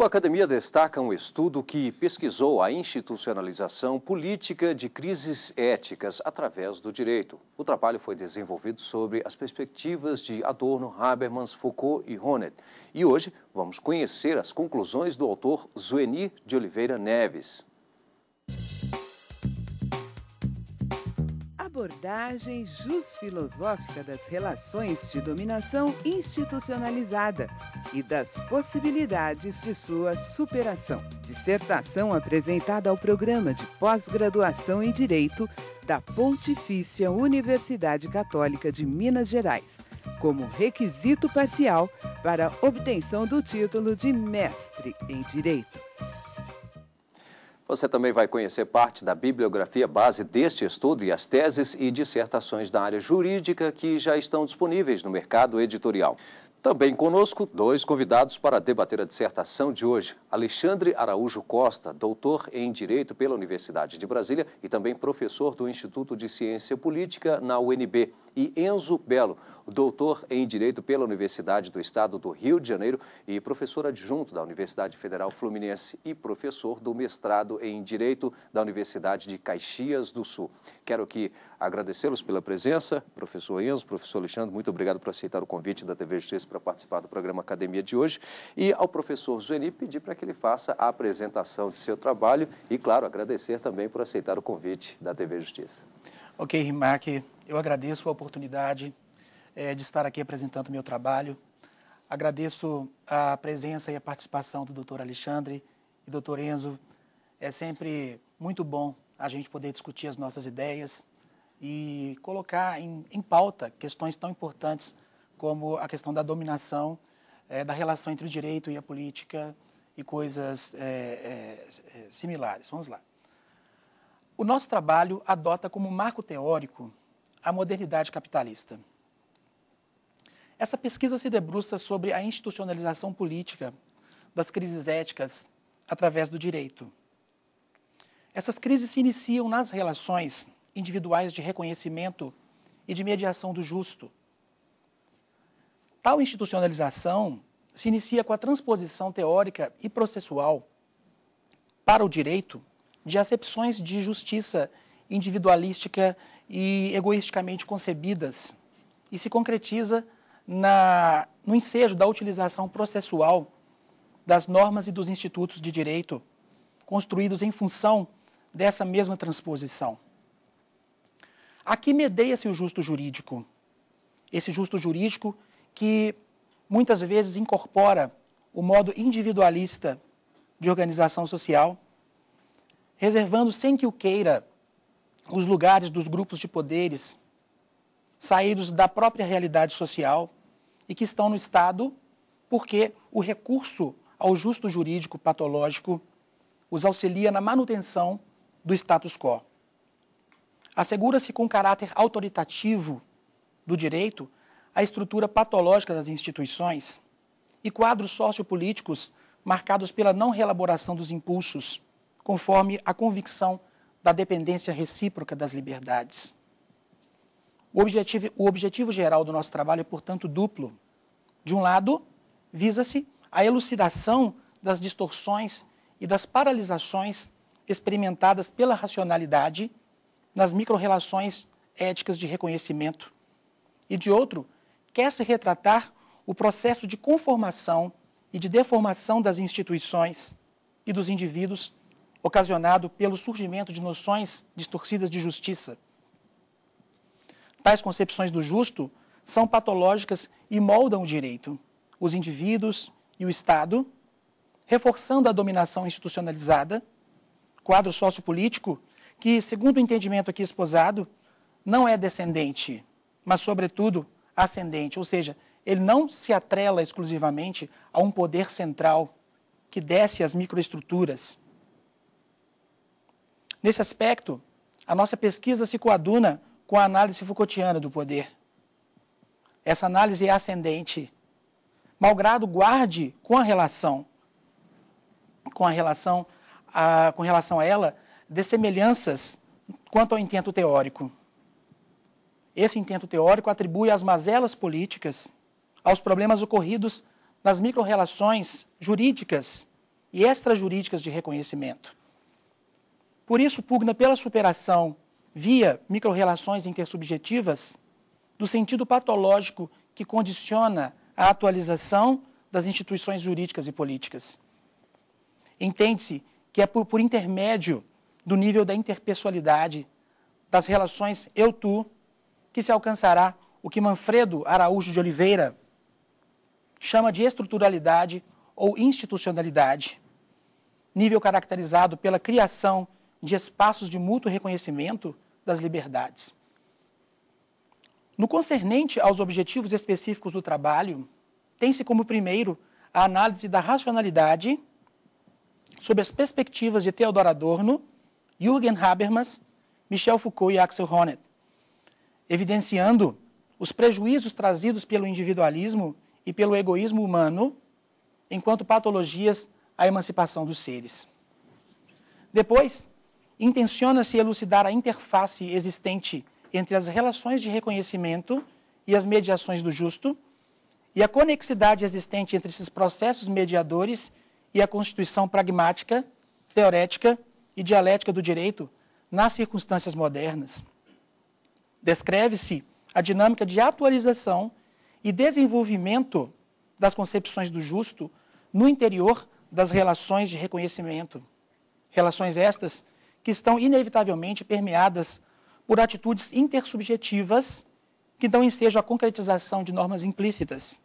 O Academia destaca um estudo que pesquisou a institucionalização política de crises éticas através do direito. O trabalho foi desenvolvido sobre as perspectivas de Adorno, Habermas, Foucault e Honneth. E hoje vamos conhecer as conclusões do autor Zueni de Oliveira Neves. abordagem jusfilosófica das relações de dominação institucionalizada e das possibilidades de sua superação. Dissertação apresentada ao programa de pós-graduação em Direito da Pontifícia Universidade Católica de Minas Gerais, como requisito parcial para obtenção do título de mestre em Direito. Você também vai conhecer parte da bibliografia base deste estudo e as teses e dissertações da área jurídica que já estão disponíveis no mercado editorial. Também conosco, dois convidados para debater a dissertação de hoje. Alexandre Araújo Costa, doutor em Direito pela Universidade de Brasília e também professor do Instituto de Ciência Política na UNB. E Enzo Belo, doutor em Direito pela Universidade do Estado do Rio de Janeiro e professor adjunto da Universidade Federal Fluminense e professor do mestrado em Direito da Universidade de Caxias do Sul. Quero que agradecê-los pela presença. Professor Enzo, professor Alexandre, muito obrigado por aceitar o convite da TV Justiça para participar do programa Academia de hoje. E ao professor Zueni pedir para que ele faça a apresentação de seu trabalho e, claro, agradecer também por aceitar o convite da TV Justiça. Ok, Rimac, eu agradeço a oportunidade é, de estar aqui apresentando o meu trabalho. Agradeço a presença e a participação do doutor Alexandre e doutor Enzo. É sempre muito bom a gente poder discutir as nossas ideias, e colocar em, em pauta questões tão importantes como a questão da dominação, é, da relação entre o direito e a política e coisas é, é, similares. Vamos lá. O nosso trabalho adota como marco teórico a modernidade capitalista. Essa pesquisa se debruça sobre a institucionalização política das crises éticas através do direito. Essas crises se iniciam nas relações individuais de reconhecimento e de mediação do justo. Tal institucionalização se inicia com a transposição teórica e processual para o direito de acepções de justiça individualística e egoisticamente concebidas e se concretiza na, no ensejo da utilização processual das normas e dos institutos de direito construídos em função dessa mesma transposição. Aqui medeia-se o justo jurídico. Esse justo jurídico que muitas vezes incorpora o modo individualista de organização social, reservando sem que o queira os lugares dos grupos de poderes saídos da própria realidade social e que estão no Estado, porque o recurso ao justo jurídico patológico os auxilia na manutenção do status quo assegura-se com caráter autoritativo do direito a estrutura patológica das instituições e quadros sociopolíticos marcados pela não reelaboração dos impulsos, conforme a convicção da dependência recíproca das liberdades. O objetivo, o objetivo geral do nosso trabalho é, portanto, duplo. De um lado, visa-se a elucidação das distorções e das paralisações experimentadas pela racionalidade nas microrrelações éticas de reconhecimento. E de outro, quer se retratar o processo de conformação e de deformação das instituições e dos indivíduos ocasionado pelo surgimento de noções distorcidas de justiça. Tais concepções do justo são patológicas e moldam o direito, os indivíduos e o Estado, reforçando a dominação institucionalizada, quadro sociopolítico que, segundo o entendimento aqui esposado, não é descendente, mas, sobretudo, ascendente, ou seja, ele não se atrela exclusivamente a um poder central que desce as microestruturas. Nesse aspecto, a nossa pesquisa se coaduna com a análise Foucaultiana do poder. Essa análise é ascendente. Malgrado guarde com a relação, com a relação a, ah, com relação a ela, de semelhanças quanto ao intento teórico. Esse intento teórico atribui as mazelas políticas aos problemas ocorridos nas microrrelações jurídicas e extrajurídicas de reconhecimento. Por isso, pugna pela superação, via microrrelações intersubjetivas, do sentido patológico que condiciona a atualização das instituições jurídicas e políticas. Entende-se que é por, por intermédio do nível da interpessoalidade, das relações eu-tu, que se alcançará o que Manfredo Araújo de Oliveira chama de estruturalidade ou institucionalidade, nível caracterizado pela criação de espaços de mútuo reconhecimento das liberdades. No concernente aos objetivos específicos do trabalho, tem-se como primeiro a análise da racionalidade sob as perspectivas de Theodor Adorno Jürgen Habermas, Michel Foucault e Axel Honneth, evidenciando os prejuízos trazidos pelo individualismo e pelo egoísmo humano enquanto patologias à emancipação dos seres. Depois, intenciona-se elucidar a interface existente entre as relações de reconhecimento e as mediações do justo e a conexidade existente entre esses processos mediadores e a constituição pragmática, teorética e dialética do direito nas circunstâncias modernas. Descreve-se a dinâmica de atualização e desenvolvimento das concepções do justo no interior das relações de reconhecimento. Relações estas que estão inevitavelmente permeadas por atitudes intersubjetivas que dão ensejo à concretização de normas implícitas.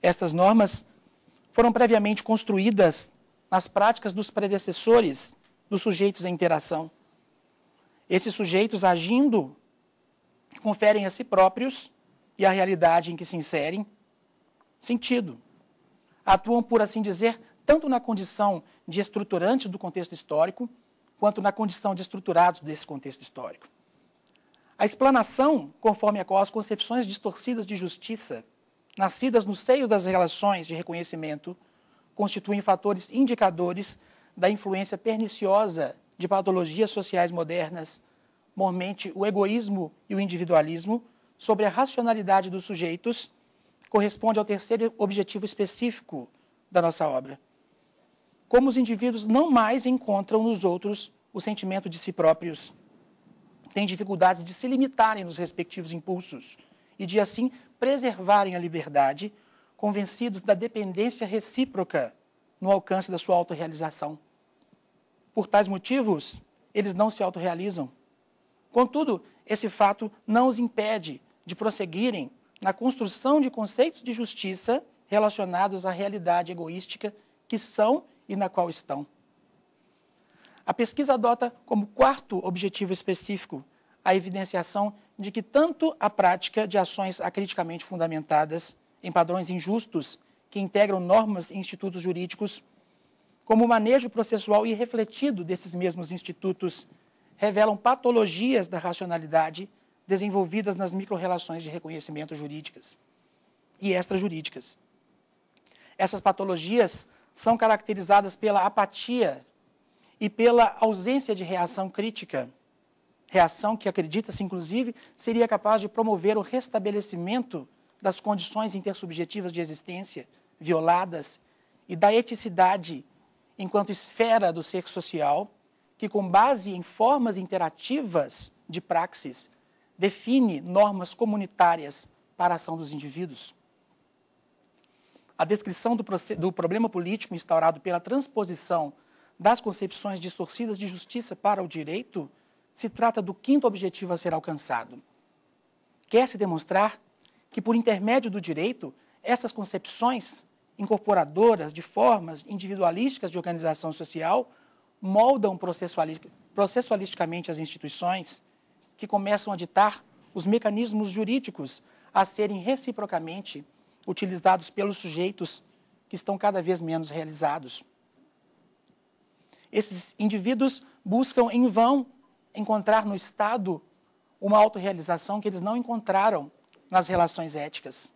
Estas normas foram previamente construídas nas práticas dos predecessores dos sujeitos em interação. Esses sujeitos agindo conferem a si próprios e à realidade em que se inserem sentido. Atuam, por assim dizer, tanto na condição de estruturantes do contexto histórico, quanto na condição de estruturados desse contexto histórico. A explanação, conforme a qual as concepções distorcidas de justiça, nascidas no seio das relações de reconhecimento, constituem fatores indicadores da influência perniciosa de patologias sociais modernas, mormente o egoísmo e o individualismo, sobre a racionalidade dos sujeitos, corresponde ao terceiro objetivo específico da nossa obra. Como os indivíduos não mais encontram nos outros o sentimento de si próprios, têm dificuldades de se limitarem nos respectivos impulsos e de assim preservarem a liberdade, convencidos da dependência recíproca no alcance da sua autorrealização. Por tais motivos, eles não se autorrealizam. Contudo, esse fato não os impede de prosseguirem na construção de conceitos de justiça relacionados à realidade egoística que são e na qual estão. A pesquisa adota como quarto objetivo específico a evidenciação de que tanto a prática de ações acriticamente fundamentadas em padrões injustos que integram normas e institutos jurídicos, como o manejo processual irrefletido desses mesmos institutos revelam patologias da racionalidade desenvolvidas nas microrrelações de reconhecimento jurídicas e extrajurídicas. Essas patologias são caracterizadas pela apatia e pela ausência de reação crítica, reação que acredita-se, inclusive, seria capaz de promover o restabelecimento das condições intersubjetivas de existência violadas e da eticidade enquanto esfera do ser social, que, com base em formas interativas de praxis, define normas comunitárias para a ação dos indivíduos. A descrição do, do problema político instaurado pela transposição das concepções distorcidas de justiça para o direito se trata do quinto objetivo a ser alcançado. Quer-se demonstrar que, por intermédio do direito, essas concepções incorporadoras de formas individualísticas de organização social moldam processualisticamente as instituições que começam a ditar os mecanismos jurídicos a serem reciprocamente utilizados pelos sujeitos que estão cada vez menos realizados. Esses indivíduos buscam em vão encontrar no Estado uma autorrealização que eles não encontraram nas relações éticas.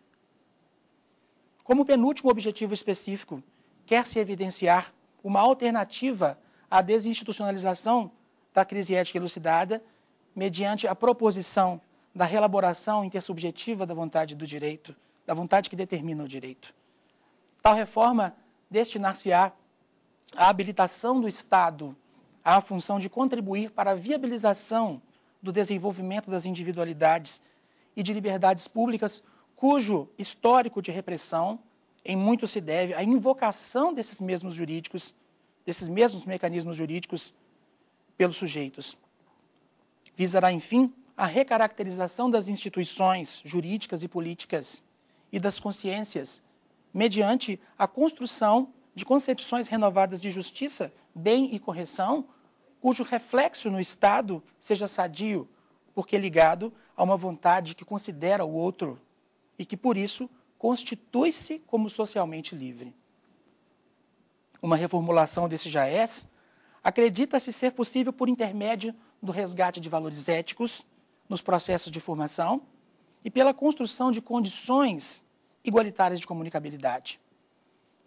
Como penúltimo objetivo específico, quer-se evidenciar uma alternativa à desinstitucionalização da crise ética elucidada, mediante a proposição da relaboração intersubjetiva da vontade do direito, da vontade que determina o direito. Tal reforma destinar-se-á à habilitação do Estado à função de contribuir para a viabilização do desenvolvimento das individualidades e de liberdades públicas cujo histórico de repressão em muito se deve à invocação desses mesmos jurídicos, desses mesmos mecanismos jurídicos pelos sujeitos. Visará, enfim, a recaracterização das instituições jurídicas e políticas e das consciências, mediante a construção de concepções renovadas de justiça, bem e correção, cujo reflexo no Estado seja sadio, porque ligado a uma vontade que considera o outro e que, por isso, constitui-se como socialmente livre. Uma reformulação desse já acredita-se ser possível por intermédio do resgate de valores éticos nos processos de formação e pela construção de condições igualitárias de comunicabilidade.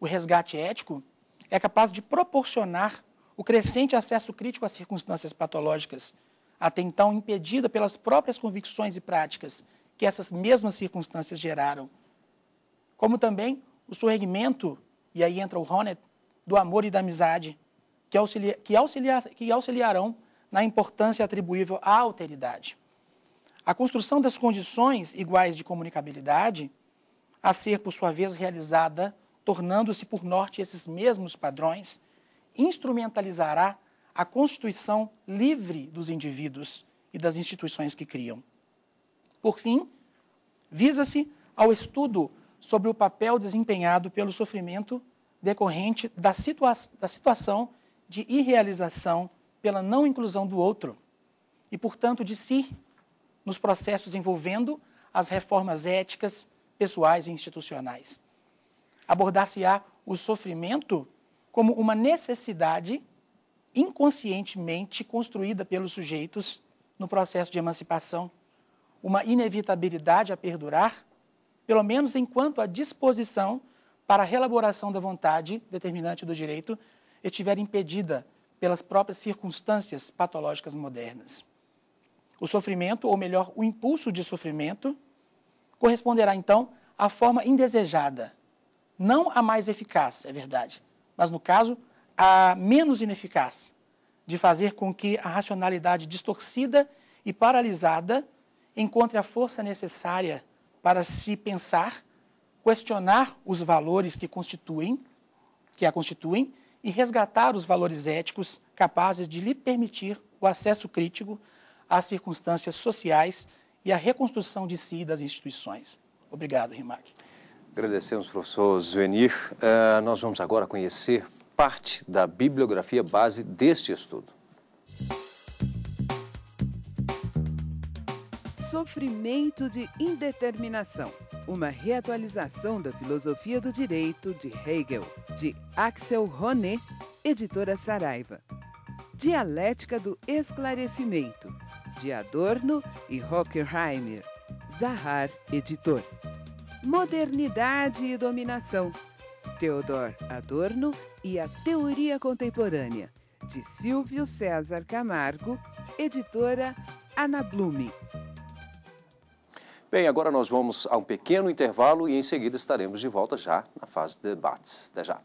O resgate ético é capaz de proporcionar o crescente acesso crítico às circunstâncias patológicas, até então impedida pelas próprias convicções e práticas que essas mesmas circunstâncias geraram. Como também o surgimento, e aí entra o Honet, do amor e da amizade, que, auxilia, que, que auxiliarão na importância atribuível à alteridade. A construção das condições iguais de comunicabilidade, a ser, por sua vez, realizada, tornando-se por norte esses mesmos padrões, instrumentalizará a constituição livre dos indivíduos e das instituições que criam. Por fim, visa-se ao estudo sobre o papel desempenhado pelo sofrimento decorrente da, situa da situação de irrealização pela não inclusão do outro e, portanto, de si nos processos envolvendo as reformas éticas, pessoais e institucionais. Abordar-se-á o sofrimento como uma necessidade inconscientemente construída pelos sujeitos no processo de emancipação uma inevitabilidade a perdurar, pelo menos enquanto a disposição para a relaboração da vontade determinante do direito estiver impedida pelas próprias circunstâncias patológicas modernas. O sofrimento, ou melhor, o impulso de sofrimento, corresponderá então à forma indesejada, não a mais eficaz, é verdade, mas no caso, a menos ineficaz, de fazer com que a racionalidade distorcida e paralisada encontre a força necessária para se pensar, questionar os valores que constituem, que a constituem, e resgatar os valores éticos capazes de lhe permitir o acesso crítico às circunstâncias sociais e à reconstrução de si e das instituições. Obrigado, Rimac. Agradecemos, professor Zuenir. Uh, nós vamos agora conhecer parte da bibliografia base deste estudo. Sofrimento de Indeterminação, uma reatualização da filosofia do direito de Hegel, de Axel Ronet, editora Saraiva. Dialética do Esclarecimento, de Adorno e Hockenheimer, Zahar, editor. Modernidade e Dominação, Theodor Adorno e a Teoria Contemporânea, de Silvio César Camargo, editora Ana Blume. Bem, agora nós vamos a um pequeno intervalo e em seguida estaremos de volta já na fase de debates. Até já.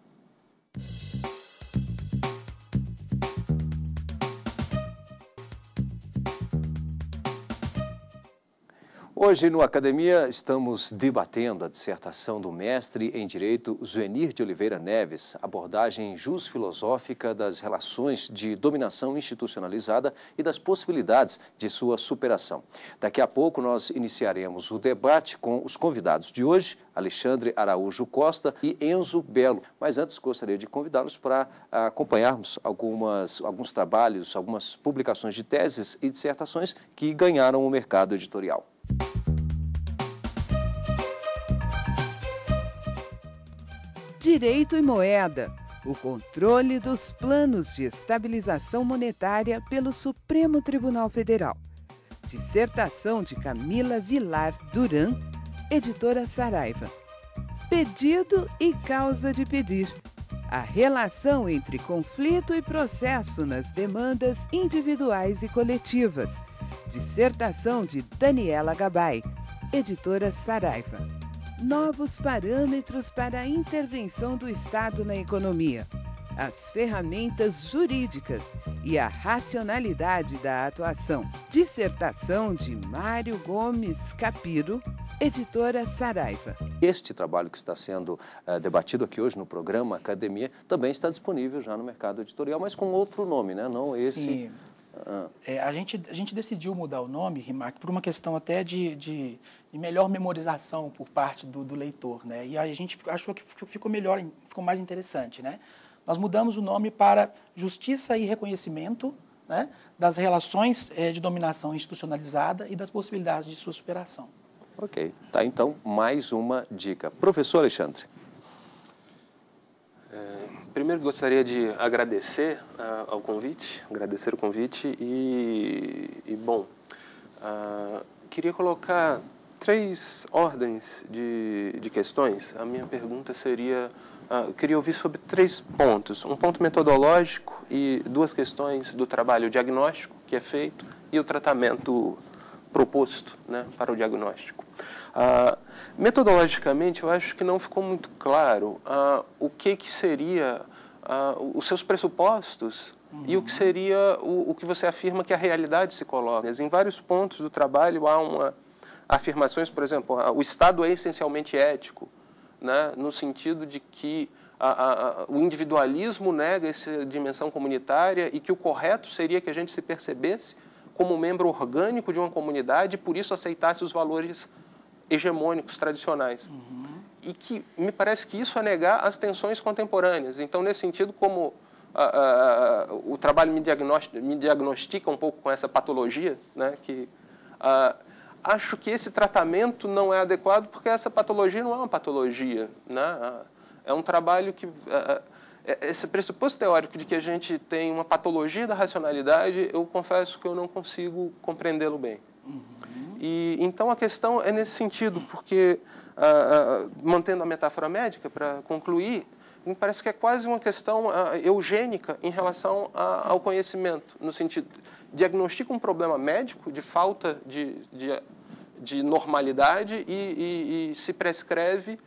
Hoje no Academia estamos debatendo a dissertação do mestre em Direito Zuenir de Oliveira Neves, abordagem jusfilosófica das relações de dominação institucionalizada e das possibilidades de sua superação. Daqui a pouco nós iniciaremos o debate com os convidados de hoje, Alexandre Araújo Costa e Enzo Belo. Mas antes gostaria de convidá-los para acompanharmos algumas, alguns trabalhos, algumas publicações de teses e dissertações que ganharam o mercado editorial. Direito e Moeda o controle dos planos de estabilização monetária pelo Supremo Tribunal Federal. Dissertação de Camila Vilar Duran, editora Saraiva. Pedido e causa de pedir. A relação entre conflito e processo nas demandas individuais e coletivas. Dissertação de Daniela Gabay, editora Saraiva novos parâmetros para a intervenção do Estado na economia, as ferramentas jurídicas e a racionalidade da atuação. Dissertação de Mário Gomes Capiro, editora Saraiva. Este trabalho que está sendo uh, debatido aqui hoje no programa Academia também está disponível já no mercado editorial, mas com outro nome, né? não Sim. esse ah. É, a, gente, a gente decidiu mudar o nome, Rimac, por uma questão até de, de, de melhor memorização por parte do, do, leitor, né? E a gente achou que ficou melhor, ficou mais interessante, né? Nós mudamos o nome para Justiça e Reconhecimento né, das Relações é, de Dominação Institucionalizada e das Possibilidades de sua superação. Ok, tá então mais uma dica. Professor Alexandre. É, Primeiro gostaria de agradecer uh, ao convite, agradecer o convite e, e bom, uh, queria colocar três ordens de, de questões. A minha pergunta seria, uh, queria ouvir sobre três pontos, um ponto metodológico e duas questões do trabalho diagnóstico que é feito e o tratamento proposto né, para o diagnóstico. Ah, metodologicamente, eu acho que não ficou muito claro ah, o que, que seria ah, os seus pressupostos uhum. e o que uhum. seria o, o, que você afirma que a realidade se coloca. Em vários pontos do trabalho há uma, afirmações, por exemplo, ah, o Estado é essencialmente ético, né, no sentido de que a, a, o individualismo nega essa dimensão comunitária e que o correto seria que a gente se percebesse como membro orgânico de uma comunidade e por isso aceitasse os valores hegemônicos, tradicionais. Uhum. E que me parece que isso é negar as tensões contemporâneas. Então, nesse sentido, como uh, uh, o trabalho me diagnostica, me diagnostica, um pouco com essa patologia, né, que acho que esse tratamento não é adequado porque essa patologia não é uma patologia, né? É um trabalho que é, esse pressuposto teórico de que a gente tem uma patologia da racionalidade, eu confesso que eu não consigo compreendê-lo bem. E, então a questão é nesse sentido, porque, uh, uh, mantendo a metáfora médica, para concluir, me parece que é quase uma questão uh, eugênica em relação a, ao conhecimento, no sentido, diagnostica um problema médico de falta de, de, de normalidade e, e, e, se prescreve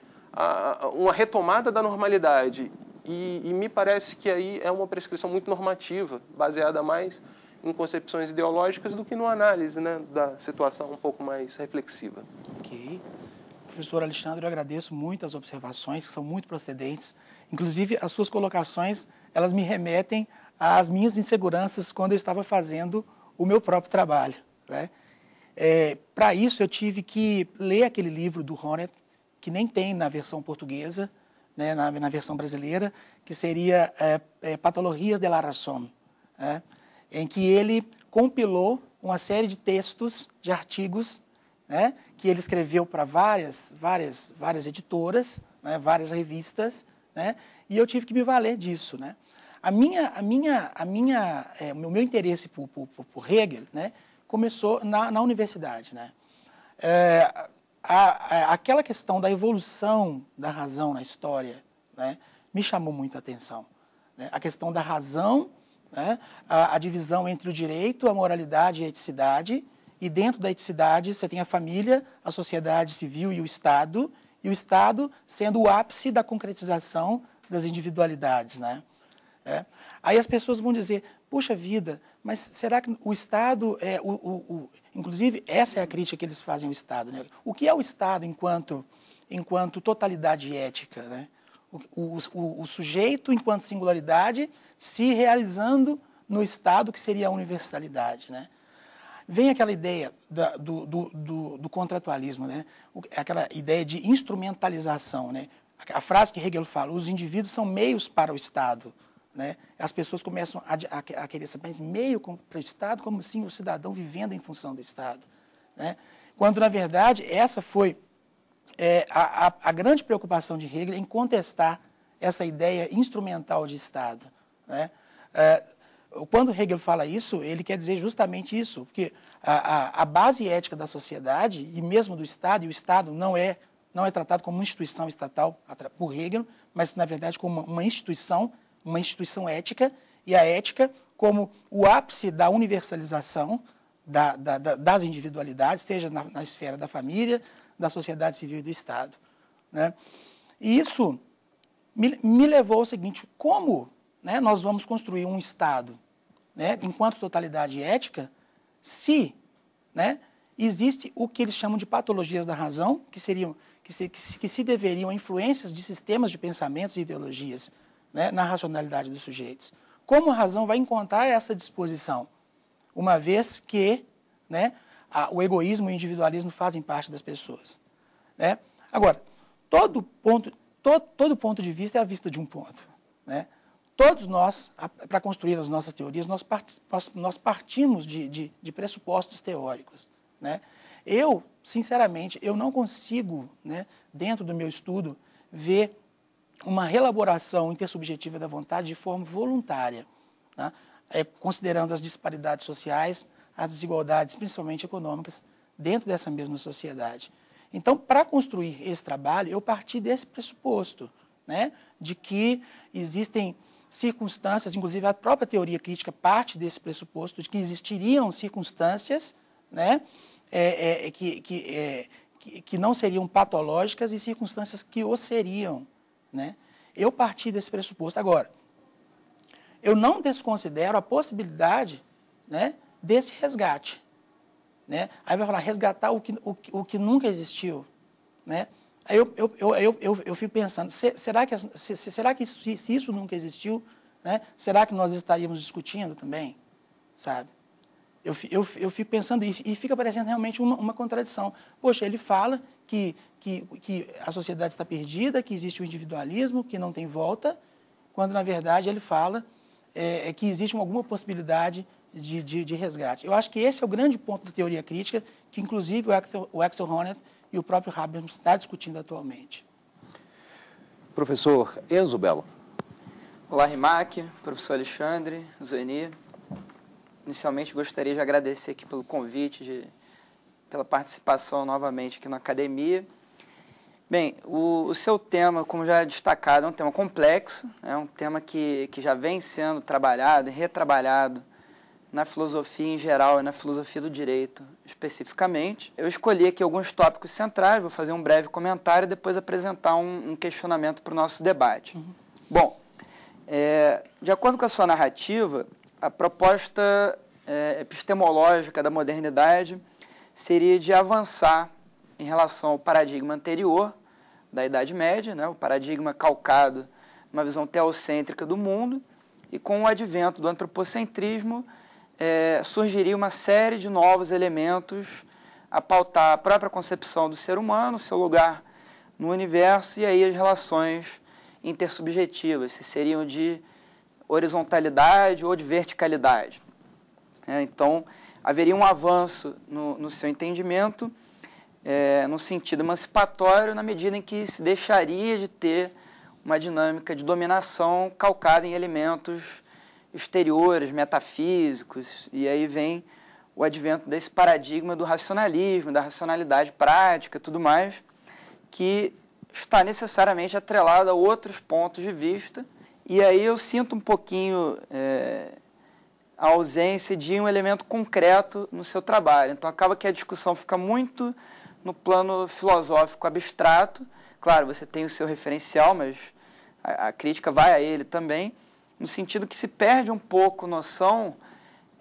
uma retomada da normalidade. E, e me parece que aí é uma prescrição muito normativa, baseada mais em concepções ideológicas do que numa análise né, da situação um pouco mais reflexiva. Ok. Professor Alexandre, eu agradeço muito as observações, que são muito procedentes. Inclusive, as suas colocações, elas me remetem às minhas inseguranças quando eu estava fazendo o meu próprio trabalho. Né? É, Para isso, eu tive que ler aquele livro do Honneth, que nem tem na versão portuguesa, né, na, na, versão brasileira, que seria é, é, Patologias de la Razón. Né? em que ele compilou uma série de textos, de artigos, né, que ele escreveu para várias, várias, várias editoras, né, várias revistas, né, e eu tive que me valer disso, né. A minha, a minha, a minha, é, o meu interesse por, por, por, Hegel, né, começou na, na universidade, né. É, a, a, aquela questão da evolução da razão na história, né, me chamou muito a atenção. Né? A questão da razão né? a, a, divisão entre o direito, a moralidade e a eticidade, e dentro da eticidade você tem a família, a sociedade civil e o Estado, e o Estado sendo o ápice da concretização das individualidades. Né? É. Aí as pessoas vão dizer, puxa vida, mas será que o Estado, é, o, o, o, inclusive essa é a crítica que eles fazem ao Estado, né? o que é o Estado enquanto, enquanto totalidade ética? Né? o, o, o sujeito enquanto singularidade se realizando no Estado, que seria a universalidade. Né? Vem aquela ideia da, do, do, do, do, contratualismo, né? aquela ideia de instrumentalização. Né? A frase que Hegel fala, os indivíduos são meios para o Estado. Né? As pessoas começam a, a, a querer saber meio para o Estado, como sim o cidadão vivendo em função do Estado. Né? Quando, na verdade, essa foi é, a, a, a, grande preocupação de Hegel é em contestar essa ideia instrumental de Estado. Né? É, quando Hegel fala isso, ele quer dizer justamente isso, porque a, a, base ética da sociedade e mesmo do Estado, e o Estado não é, não é tratado como uma instituição estatal por Hegel, mas na verdade como uma instituição, uma instituição ética, e a ética como o ápice da universalização da, da, da, das individualidades, seja na, na esfera da família, da sociedade civil e do Estado. Né? E isso me, me levou ao seguinte: como né, nós vamos construir um Estado né, enquanto totalidade ética se né, existe o que eles chamam de patologias da razão, que seriam que se, que se, que se deveriam a influências de sistemas de pensamentos e ideologias né, na racionalidade dos sujeitos. Como a razão vai encontrar essa disposição? Uma vez que né, a, o egoísmo e o individualismo fazem parte das pessoas. Né? Agora, todo ponto, todo, todo ponto de vista é a vista de um ponto. Né? Todos nós, para construir as nossas teorias, nós, part, nós, nós partimos de, de, de, pressupostos teóricos. Né? Eu, sinceramente, eu não consigo, né, dentro do meu estudo, ver uma relaboração intersubjetiva da vontade de forma voluntária, né? é, considerando as disparidades sociais, as desigualdades, principalmente econômicas, dentro dessa mesma sociedade. Então, para construir esse trabalho, eu parti desse pressuposto, né, de que existem circunstâncias, inclusive a própria teoria crítica parte desse pressuposto de que existiriam circunstâncias, né, é, é, é que, que, é, que, que não seriam patológicas e circunstâncias que o seriam, né. Eu parti desse pressuposto agora. Eu não desconsidero a possibilidade, né, desse resgate. Né? Aí vai falar, resgatar o que, o, o que nunca existiu. Né? Aí eu, eu, eu, eu, eu, fico pensando, será que, será que se, se isso nunca existiu, né? será que nós estaríamos discutindo também? Sabe? Eu, eu, eu fico pensando isso e fica parecendo realmente uma, uma contradição. Poxa, ele fala que, que, que a sociedade está perdida, que existe o individualismo, que não tem volta, quando na verdade ele fala é, é que existe alguma possibilidade de, de, de, resgate. Eu acho que esse é o grande ponto da teoria crítica, que inclusive o Axel, o Axel Honneth e o próprio Habermas está discutindo atualmente. Professor Enzo Belo. Olá, Rimac, professor Alexandre, Zeni. Inicialmente gostaria de agradecer aqui pelo convite, de, pela participação novamente aqui na academia. Bem, o, o, seu tema, como já é destacado, é um tema complexo, é um tema que, que já vem sendo trabalhado e retrabalhado na filosofia em geral e na filosofia do direito especificamente. Eu escolhi aqui alguns tópicos centrais, vou fazer um breve comentário e depois apresentar um, um questionamento para o nosso debate. Uhum. Bom, é, de acordo com a sua narrativa, a proposta é, epistemológica da modernidade seria de avançar em relação ao paradigma anterior da Idade Média, né, o paradigma calcado numa visão teocêntrica do mundo, e com o advento do antropocentrismo, é, surgiria uma série de novos elementos a pautar a própria concepção do ser humano, seu lugar no universo e aí as relações intersubjetivas, se seriam de horizontalidade ou de verticalidade. É, então, haveria um avanço no, no seu entendimento, é, no sentido emancipatório, na medida em que se deixaria de ter uma dinâmica de dominação calcada em elementos exteriores, metafísicos, e aí vem o advento desse paradigma do racionalismo, da racionalidade prática, tudo mais, que está necessariamente atrelado a outros pontos de vista. E aí eu sinto um pouquinho é, a ausência de um elemento concreto no seu trabalho. Então acaba que a discussão fica muito no plano filosófico abstrato. Claro, você tem o seu referencial, mas a, a crítica vai a ele também no sentido que se perde um pouco noção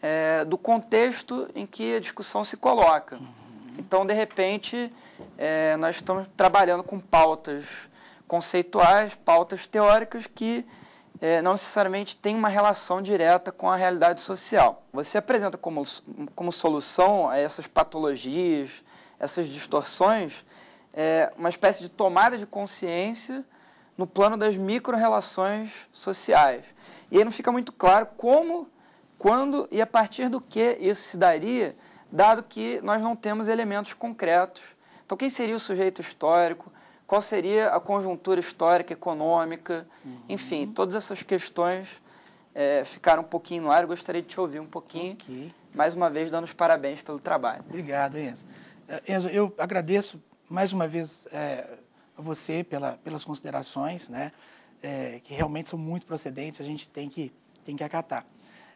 é, do contexto em que a discussão se coloca. Uhum. Então, de repente, é, nós estamos trabalhando com pautas conceituais, pautas teóricas que é, não necessariamente têm uma relação direta com a realidade social. Você apresenta como, como solução a essas patologias, essas distorções, é, uma espécie de tomada de consciência no plano das micro-relações sociais. E aí não fica muito claro como, quando e a partir do que isso se daria, dado que nós não temos elementos concretos. Então, quem seria o sujeito histórico? Qual seria a conjuntura histórica, econômica? Uhum. Enfim, todas essas questões é, ficaram um pouquinho no ar. Eu gostaria de te ouvir um pouquinho. Okay. Mais uma vez, dando os parabéns pelo trabalho. Obrigado, Enzo. É, Enzo, eu agradeço mais uma vez é, a você pela, pelas considerações, né? É, que realmente são muito procedentes, a gente tem que, tem que acatar.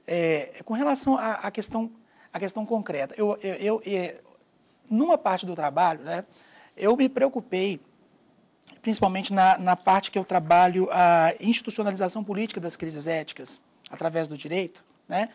É, com relação à, questão, questão concreta, eu, eu, eu, é, numa parte do trabalho, né, eu me preocupei principalmente na, na parte que eu trabalho a institucionalização política das crises éticas através do direito, né,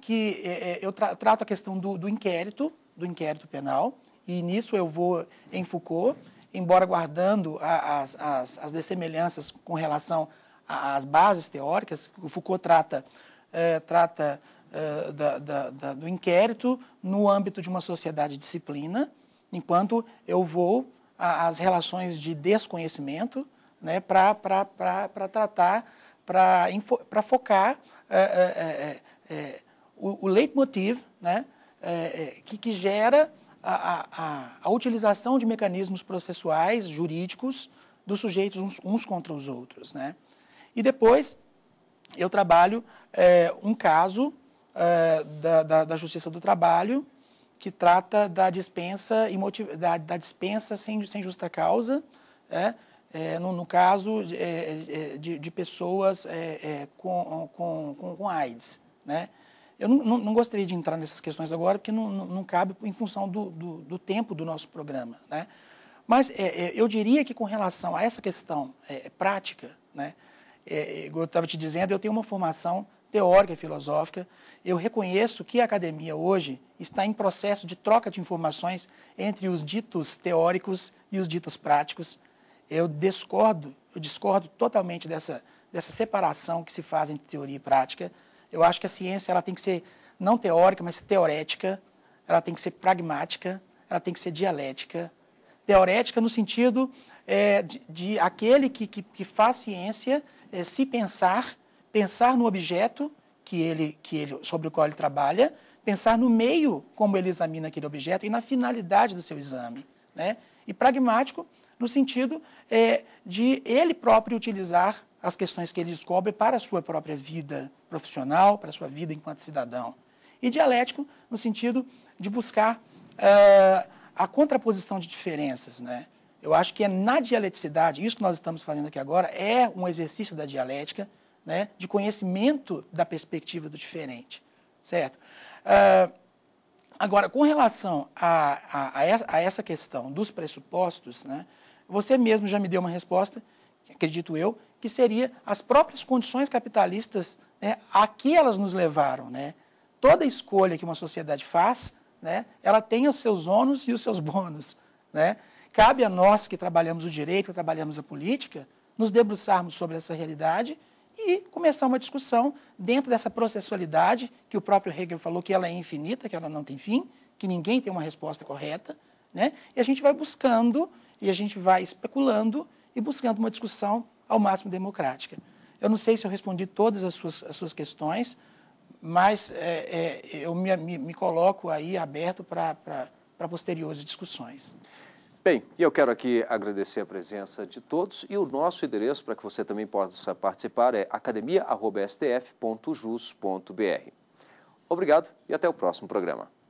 que é, é eu tra trato a questão do, do inquérito, do inquérito penal, e nisso eu vou em Foucault, embora guardando as, as, as dessemelhanças com relação às bases teóricas, o Foucault trata, eh, trata eh, da, da, da, do inquérito no âmbito de uma sociedade disciplina, enquanto eu vou às relações de desconhecimento né, para tratar, para focar eh, o, o leitmotiv né, que, que gera a, a, a utilização de mecanismos processuais, jurídicos, dos sujeitos uns, uns contra os outros. Né? E depois, eu trabalho é, um caso é, da, da, da, Justiça do Trabalho que trata da dispensa, da, da dispensa sem, sem justa causa, né? é, no, no, caso é, é, de, de pessoas é, com, com, com, com AIDS. Né? Eu não, não, gostaria de entrar nessas questões agora, porque não, não, não cabe em função do, do, do, tempo do nosso programa. Né? Mas é, é eu diria que com relação a essa questão é, prática, né, é, é, eu estava te dizendo, eu tenho uma formação teórica e filosófica, eu reconheço que a academia hoje está em processo de troca de informações entre os ditos teóricos e os ditos práticos. Eu discordo, eu discordo totalmente dessa, dessa separação que se faz entre teoria e prática eu acho que a ciência ela tem que ser não teórica, mas teorética, ela tem que ser pragmática, ela tem que ser dialética. Teorética no sentido é, de, de, aquele que, que, que faz ciência é, se pensar, pensar no objeto que ele, que ele, sobre o qual ele trabalha, pensar no meio como ele examina aquele objeto e na finalidade do seu exame. Né? E pragmático no sentido é, de ele próprio utilizar as questões que ele descobre para a sua própria vida profissional, para a sua vida enquanto cidadão. E dialético no sentido de buscar uh, a contraposição de diferenças. Né? Eu acho que é na dialeticidade, isso que nós estamos fazendo aqui agora, é um exercício da dialética, né, de conhecimento da perspectiva do diferente. Certo? Uh, agora, com relação a, a, a, essa questão dos pressupostos, né, você mesmo já me deu uma resposta acredito eu, que seria as próprias condições capitalistas né, a que elas nos levaram. Né? Toda escolha que uma sociedade faz, né, ela tem os seus ônus e os seus bônus. Né? Cabe a nós que trabalhamos o direito, que trabalhamos a política, nos debruçarmos sobre essa realidade e começar uma discussão dentro dessa processualidade, que o próprio Hegel falou que ela é infinita, que ela não tem fim, que ninguém tem uma resposta correta, né? e a gente vai buscando e a gente vai especulando e buscando uma discussão ao máximo democrática. Eu não sei se eu respondi todas as suas, as suas questões, mas é, é, eu me, me, me, coloco aí aberto para posteriores discussões. Bem, eu quero aqui agradecer a presença de todos e o nosso endereço para que você também possa participar é academia.stf.jus.br. Obrigado e até o próximo programa.